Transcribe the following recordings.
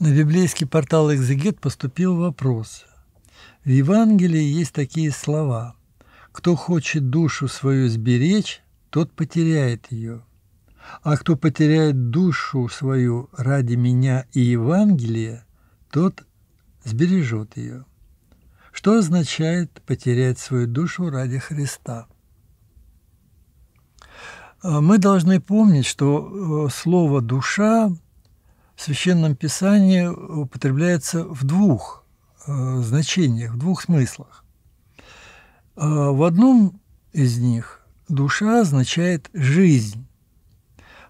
На библейский портал «Экзегет» поступил вопрос. В Евангелии есть такие слова «Кто хочет душу свою сберечь, тот потеряет ее. А кто потеряет душу свою ради меня и Евангелия, тот сбережет ее». Что означает потерять свою душу ради Христа? А мы должны помнить, что э, слово «душа» в Священном Писании употребляется в двух э, значениях, в двух смыслах. Э, в одном из них душа означает жизнь.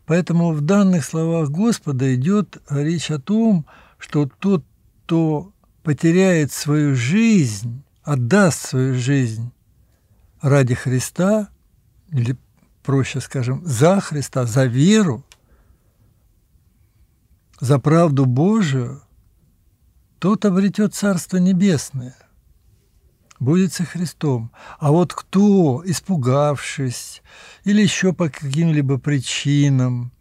Поэтому в данных словах Господа идет речь о том, что тот, кто потеряет свою жизнь, отдаст свою жизнь ради Христа, или, проще скажем, за Христа, за веру, за правду Божию, тот обретет Царство Небесное, будет со Христом. А вот кто, испугавшись или еще по каким-либо причинам,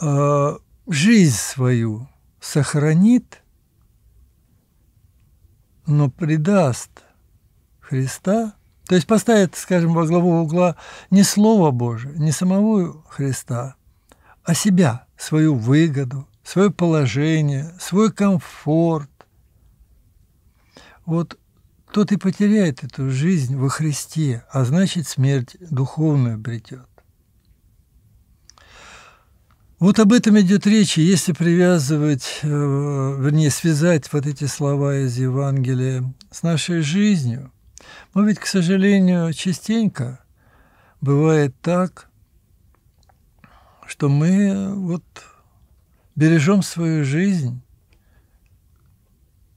э, жизнь свою сохранит, но предаст Христа, то есть поставит, скажем, во главу угла не Слово Божие, не самого Христа, а себя, свою выгоду – свое положение, свой комфорт. Вот тот и потеряет эту жизнь во Христе, а значит смерть духовную обретет. Вот об этом идет речь, если привязывать, э, вернее, связать вот эти слова из Евангелия с нашей жизнью, мы ведь, к сожалению, частенько бывает так, что мы вот бережем свою жизнь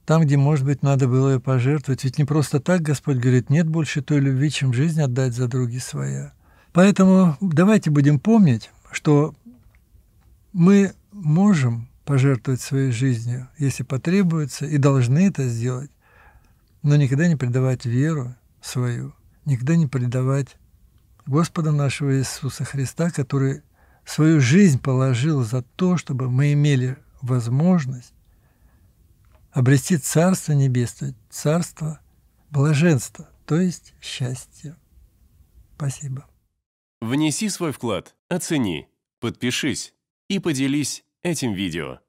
там, где, может быть, надо было ее пожертвовать. Ведь не просто так Господь говорит, нет больше той любви, чем жизнь отдать за други своя. Поэтому давайте будем помнить, что мы можем пожертвовать своей жизнью, если потребуется, и должны это сделать, но никогда не предавать веру свою, никогда не предавать Господа нашего Иисуса Христа, который свою жизнь положил за то, чтобы мы имели возможность обрести Царство Небесное, Царство Блаженства, то есть счастье. Спасибо. Внеси свой вклад, оцени, подпишись и поделись этим видео.